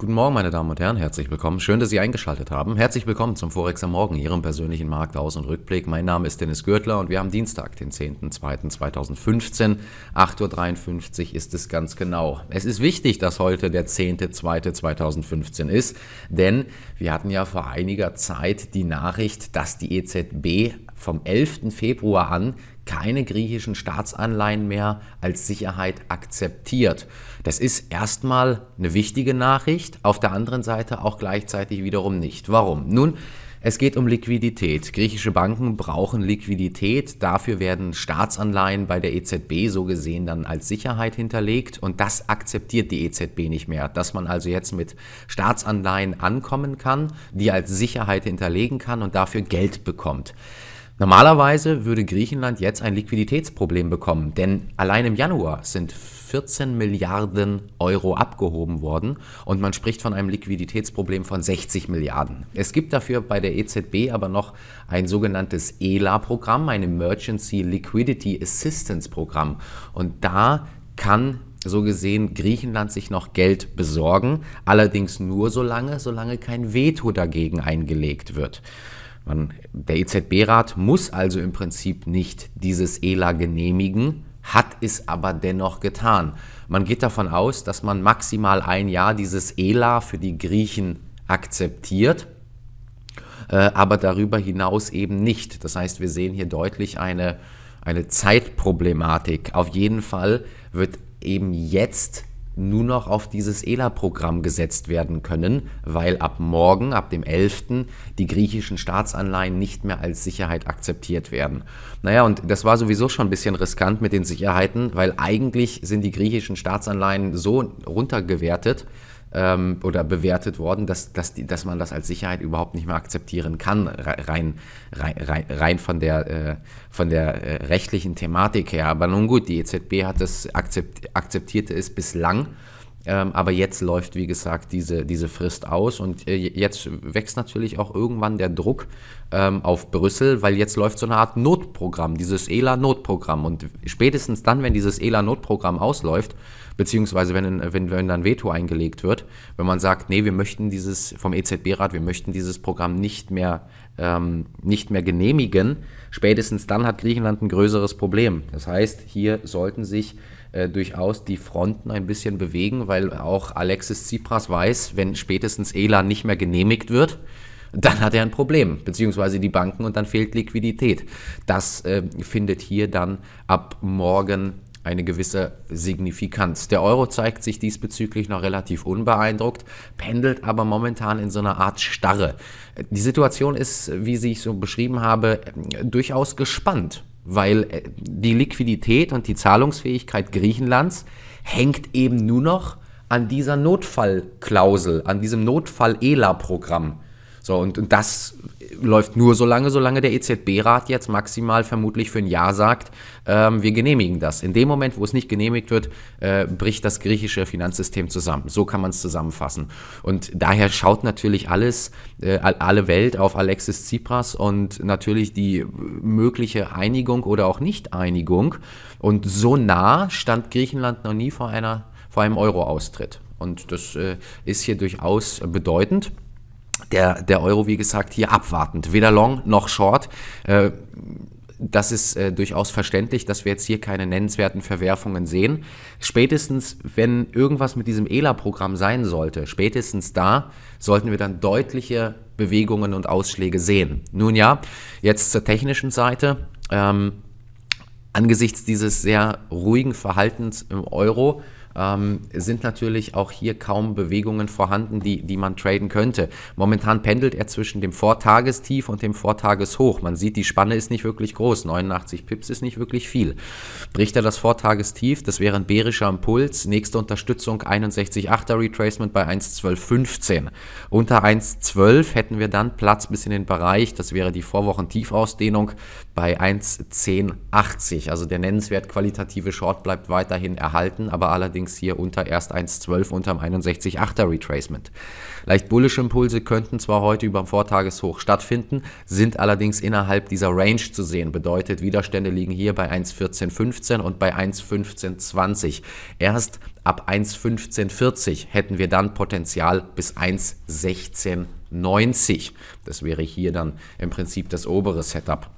Guten Morgen, meine Damen und Herren, herzlich willkommen. Schön, dass Sie eingeschaltet haben. Herzlich willkommen zum Forex am Morgen, Ihrem persönlichen Marktaus- und Rückblick. Mein Name ist Dennis Gürtler und wir haben Dienstag, den 10.02.2015. 8.53 Uhr ist es ganz genau. Es ist wichtig, dass heute der 10.02.2015 ist, denn wir hatten ja vor einiger Zeit die Nachricht, dass die EZB vom 11. Februar an keine griechischen Staatsanleihen mehr als Sicherheit akzeptiert. Das ist erstmal eine wichtige Nachricht, auf der anderen Seite auch gleichzeitig wiederum nicht. Warum? Nun, es geht um Liquidität. Griechische Banken brauchen Liquidität. Dafür werden Staatsanleihen bei der EZB so gesehen dann als Sicherheit hinterlegt. Und das akzeptiert die EZB nicht mehr. Dass man also jetzt mit Staatsanleihen ankommen kann, die als Sicherheit hinterlegen kann und dafür Geld bekommt. Normalerweise würde Griechenland jetzt ein Liquiditätsproblem bekommen, denn allein im Januar sind 14 Milliarden Euro abgehoben worden und man spricht von einem Liquiditätsproblem von 60 Milliarden. Es gibt dafür bei der EZB aber noch ein sogenanntes ELA-Programm, ein Emergency Liquidity Assistance Programm und da kann so gesehen Griechenland sich noch Geld besorgen, allerdings nur so lange, solange kein Veto dagegen eingelegt wird. Man, der EZB-Rat muss also im Prinzip nicht dieses ELA genehmigen, hat es aber dennoch getan. Man geht davon aus, dass man maximal ein Jahr dieses ELA für die Griechen akzeptiert, äh, aber darüber hinaus eben nicht. Das heißt, wir sehen hier deutlich eine, eine Zeitproblematik. Auf jeden Fall wird eben jetzt nur noch auf dieses ELA-Programm gesetzt werden können, weil ab morgen, ab dem 11., die griechischen Staatsanleihen nicht mehr als Sicherheit akzeptiert werden. Naja, und das war sowieso schon ein bisschen riskant mit den Sicherheiten, weil eigentlich sind die griechischen Staatsanleihen so runtergewertet, ähm, oder bewertet worden, dass, dass, die, dass man das als Sicherheit überhaupt nicht mehr akzeptieren kann, rein, rein, rein von der, äh, von der äh, rechtlichen Thematik her. Aber nun gut, die EZB hat das akzept, akzeptierte es bislang ähm, aber jetzt läuft, wie gesagt, diese, diese Frist aus und äh, jetzt wächst natürlich auch irgendwann der Druck ähm, auf Brüssel, weil jetzt läuft so eine Art Notprogramm, dieses ELA-Notprogramm. Und spätestens dann, wenn dieses ELA-Notprogramm ausläuft, beziehungsweise wenn, wenn, wenn dann Veto eingelegt wird, wenn man sagt, nee, wir möchten dieses vom EZB-Rat, wir möchten dieses Programm nicht mehr, ähm, nicht mehr genehmigen, spätestens dann hat Griechenland ein größeres Problem. Das heißt, hier sollten sich äh, durchaus die Fronten ein bisschen bewegen, weil auch Alexis Tsipras weiß, wenn spätestens ELA nicht mehr genehmigt wird, dann hat er ein Problem, beziehungsweise die Banken und dann fehlt Liquidität. Das äh, findet hier dann ab morgen eine gewisse Signifikanz. Der Euro zeigt sich diesbezüglich noch relativ unbeeindruckt, pendelt aber momentan in so einer Art Starre. Die Situation ist, wie sie ich so beschrieben habe, durchaus gespannt, weil äh, die Liquidität und die Zahlungsfähigkeit Griechenlands hängt eben nur noch an dieser Notfallklausel, an diesem Notfall-ELA-Programm so, und, und das läuft nur so lange, solange der EZB-Rat jetzt maximal vermutlich für ein Jahr sagt, ähm, wir genehmigen das. In dem Moment, wo es nicht genehmigt wird, äh, bricht das griechische Finanzsystem zusammen. So kann man es zusammenfassen. Und daher schaut natürlich alles, äh, alle Welt auf Alexis Tsipras und natürlich die mögliche Einigung oder auch Nicht-Einigung. Und so nah stand Griechenland noch nie vor, einer, vor einem Euro-Austritt. Und das äh, ist hier durchaus bedeutend der, der Euro, wie gesagt, hier abwartend. Weder long noch short. Äh, das ist äh, durchaus verständlich, dass wir jetzt hier keine nennenswerten Verwerfungen sehen. Spätestens, wenn irgendwas mit diesem ELA-Programm sein sollte, spätestens da sollten wir dann deutliche Bewegungen und Ausschläge sehen. Nun ja, jetzt zur technischen Seite. Ähm, angesichts dieses sehr ruhigen Verhaltens im Euro ähm, sind natürlich auch hier kaum Bewegungen vorhanden, die, die man traden könnte. Momentan pendelt er zwischen dem Vortagestief und dem Vortageshoch. Man sieht, die Spanne ist nicht wirklich groß. 89 Pips ist nicht wirklich viel. Bricht er das Vortagestief, das wäre ein bärischer Impuls. Nächste Unterstützung 61,8er Retracement bei 1,12,15. Unter 1,12 hätten wir dann Platz bis in den Bereich, das wäre die Vorwochen-Tiefausdehnung bei 1,10,80. Also der nennenswert qualitative Short bleibt weiterhin erhalten, aber allerdings allerdings hier unter erst 1,12 unterm 61,8er Retracement. Leicht bullische Impulse könnten zwar heute über dem Vortageshoch stattfinden, sind allerdings innerhalb dieser Range zu sehen. Bedeutet, Widerstände liegen hier bei 1,14,15 und bei 1,15,20. Erst ab 1,15,40 hätten wir dann Potenzial bis 1,16,90. Das wäre hier dann im Prinzip das obere Setup.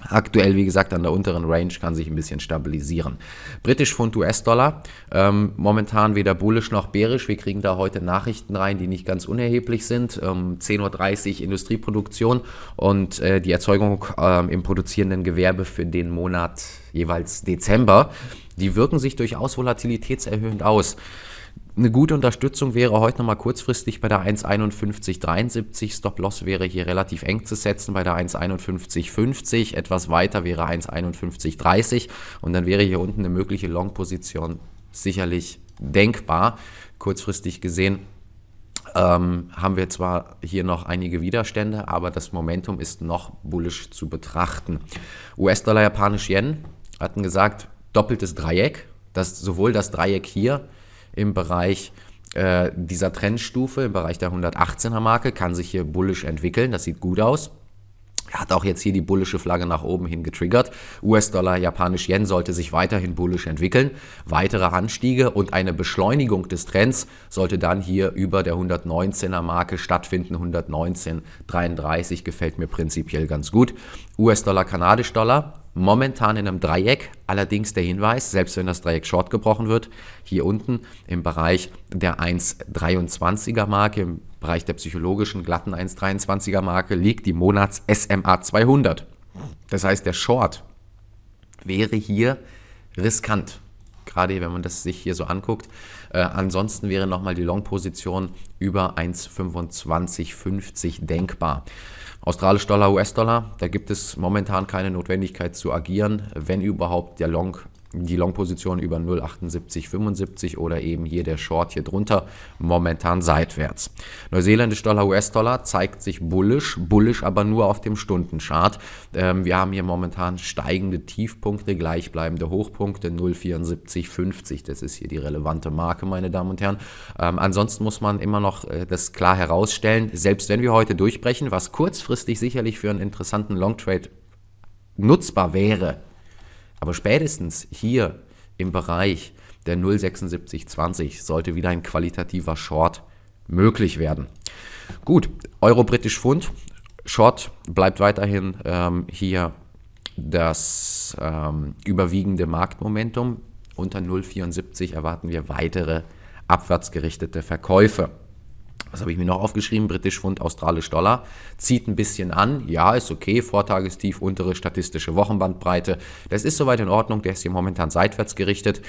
Aktuell, wie gesagt, an der unteren Range kann sich ein bisschen stabilisieren. Britisch Pfund US-Dollar, ähm, momentan weder bullisch noch bärisch. Wir kriegen da heute Nachrichten rein, die nicht ganz unerheblich sind. Ähm, 10.30 Uhr Industrieproduktion und äh, die Erzeugung ähm, im produzierenden Gewerbe für den Monat jeweils Dezember. Die wirken sich durchaus volatilitätserhöhend aus. Eine gute Unterstützung wäre heute nochmal kurzfristig bei der 1,5173. Stop-Loss wäre hier relativ eng zu setzen bei der 1,5150. Etwas weiter wäre 1,5130. Und dann wäre hier unten eine mögliche Long-Position sicherlich denkbar. Kurzfristig gesehen ähm, haben wir zwar hier noch einige Widerstände, aber das Momentum ist noch bullisch zu betrachten. US-Dollar, japanisch Yen hatten gesagt, doppeltes Dreieck. Das, sowohl das Dreieck hier im Bereich äh, dieser Trendstufe, im Bereich der 118er Marke, kann sich hier bullisch entwickeln. Das sieht gut aus. Hat auch jetzt hier die bullische Flagge nach oben hin getriggert. US-Dollar, Japanisch-Yen sollte sich weiterhin bullisch entwickeln. Weitere Anstiege und eine Beschleunigung des Trends sollte dann hier über der 119er Marke stattfinden. 119,33 gefällt mir prinzipiell ganz gut. US-Dollar, Kanadisch-Dollar momentan in einem Dreieck. Allerdings der Hinweis, selbst wenn das Dreieck short gebrochen wird, hier unten im Bereich der 1,23er Marke, im Bereich der psychologischen glatten 1,23er Marke liegt die Monats SMA 200. Das heißt, der Short wäre hier riskant gerade wenn man das sich hier so anguckt. Äh, ansonsten wäre nochmal die Long-Position über 1,2550 denkbar. Australisch Dollar, US-Dollar, da gibt es momentan keine Notwendigkeit zu agieren. Wenn überhaupt, der Long die Long-Position über 0,7875 oder eben hier der Short hier drunter, momentan seitwärts. Neuseeländisch Dollar, US-Dollar zeigt sich bullisch, bullisch aber nur auf dem Stundenchart. Ähm, wir haben hier momentan steigende Tiefpunkte, gleichbleibende Hochpunkte 0,7450. Das ist hier die relevante Marke, meine Damen und Herren. Ähm, ansonsten muss man immer noch äh, das klar herausstellen, selbst wenn wir heute durchbrechen, was kurzfristig sicherlich für einen interessanten Long-Trade nutzbar wäre, aber spätestens hier im Bereich der 0,7620 sollte wieder ein qualitativer Short möglich werden. Gut, Euro-Britisch Pfund, Short bleibt weiterhin ähm, hier das ähm, überwiegende Marktmomentum. Unter 0,74 erwarten wir weitere abwärtsgerichtete Verkäufe was habe ich mir noch aufgeschrieben? Britisch Pfund, Australisch Dollar. Zieht ein bisschen an. Ja, ist okay. Vortagestief, untere statistische Wochenbandbreite. Das ist soweit in Ordnung. Der ist hier momentan seitwärts gerichtet.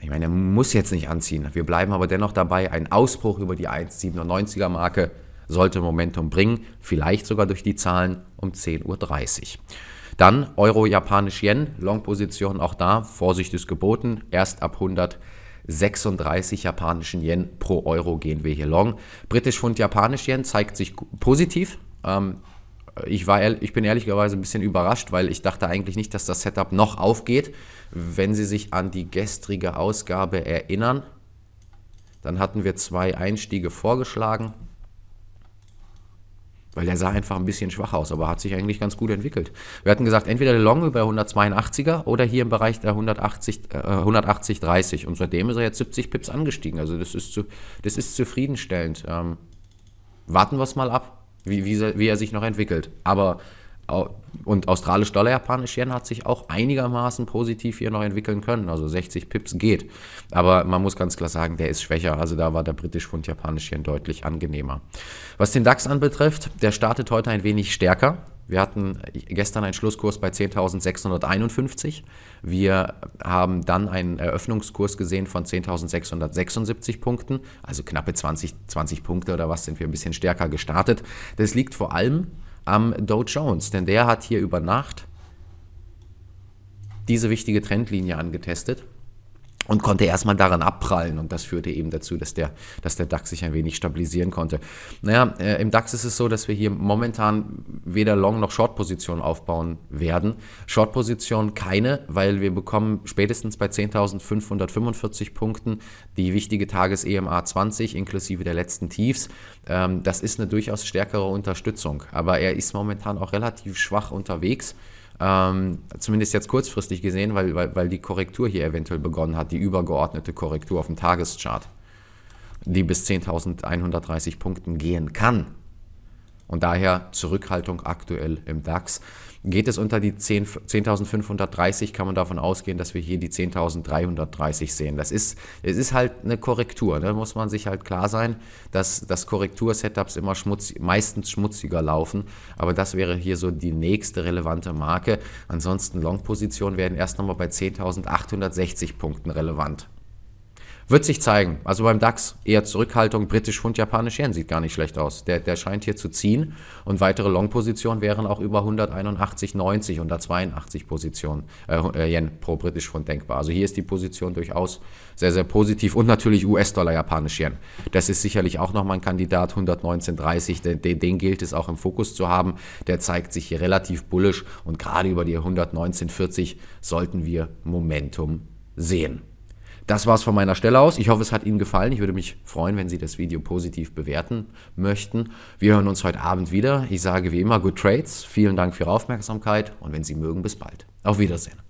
Ich meine, er muss jetzt nicht anziehen. Wir bleiben aber dennoch dabei. Ein Ausbruch über die 1,97er Marke sollte Momentum bringen. Vielleicht sogar durch die Zahlen um 10.30 Uhr. Dann Euro-Japanisch-Yen. Long-Position auch da. Vorsicht ist geboten. Erst ab 100. 36 japanischen Yen pro Euro gehen wir hier long. Britisch Pfund, japanisch Yen zeigt sich positiv. Ähm, ich, war, ich bin ehrlicherweise ein bisschen überrascht, weil ich dachte eigentlich nicht, dass das Setup noch aufgeht. Wenn Sie sich an die gestrige Ausgabe erinnern, dann hatten wir zwei Einstiege vorgeschlagen weil der sah einfach ein bisschen schwach aus, aber hat sich eigentlich ganz gut entwickelt. Wir hatten gesagt, entweder der DeLonge bei 182er oder hier im Bereich der 180, äh, 180 30 und seitdem ist er jetzt 70 Pips angestiegen, also das ist, zu, das ist zufriedenstellend. Ähm, warten wir es mal ab, wie, wie, wie er sich noch entwickelt, aber und australisch-dollar-japanisch Yen hat sich auch einigermaßen positiv hier noch entwickeln können. Also 60 Pips geht. Aber man muss ganz klar sagen, der ist schwächer. Also da war der britisch und japanisch Yen deutlich angenehmer. Was den DAX anbetrifft, der startet heute ein wenig stärker. Wir hatten gestern einen Schlusskurs bei 10.651. Wir haben dann einen Eröffnungskurs gesehen von 10.676 Punkten. Also knappe 20, 20 Punkte oder was sind wir ein bisschen stärker gestartet. Das liegt vor allem am Dow Jones, denn der hat hier über Nacht diese wichtige Trendlinie angetestet und konnte erstmal daran abprallen und das führte eben dazu, dass der, dass der DAX sich ein wenig stabilisieren konnte. Naja, äh, im DAX ist es so, dass wir hier momentan weder Long- noch Short-Positionen aufbauen werden. short position keine, weil wir bekommen spätestens bei 10.545 Punkten die wichtige Tages-EMA 20 inklusive der letzten Tiefs. Ähm, das ist eine durchaus stärkere Unterstützung, aber er ist momentan auch relativ schwach unterwegs. Ähm, zumindest jetzt kurzfristig gesehen, weil, weil, weil die Korrektur hier eventuell begonnen hat, die übergeordnete Korrektur auf dem Tageschart, die bis 10.130 Punkten gehen kann. Und daher Zurückhaltung aktuell im DAX. Geht es unter die 10.530, 10 kann man davon ausgehen, dass wir hier die 10.330 sehen. Das ist, es ist halt eine Korrektur. Ne? Da ne? muss man sich halt klar sein, dass, dass korrektur immer schmutz, meistens schmutziger laufen. Aber das wäre hier so die nächste relevante Marke. Ansonsten Long-Positionen werden erst nochmal bei 10.860 Punkten relevant. Wird sich zeigen. Also beim DAX eher Zurückhaltung, britisch Pfund, japanisch Yen sieht gar nicht schlecht aus. Der, der scheint hier zu ziehen und weitere Long-Positionen wären auch über 181,90 und 82 Positionen äh, äh, Yen pro britisch Pfund denkbar. Also hier ist die Position durchaus sehr, sehr positiv und natürlich US-Dollar, japanisch Yen. Das ist sicherlich auch nochmal ein Kandidat, 119,30, den, den, den gilt es auch im Fokus zu haben. Der zeigt sich hier relativ bullisch und gerade über die 119,40 sollten wir Momentum sehen. Das war's von meiner Stelle aus. Ich hoffe, es hat Ihnen gefallen. Ich würde mich freuen, wenn Sie das Video positiv bewerten möchten. Wir hören uns heute Abend wieder. Ich sage wie immer Good Trades. Vielen Dank für Ihre Aufmerksamkeit und wenn Sie mögen, bis bald. Auf Wiedersehen.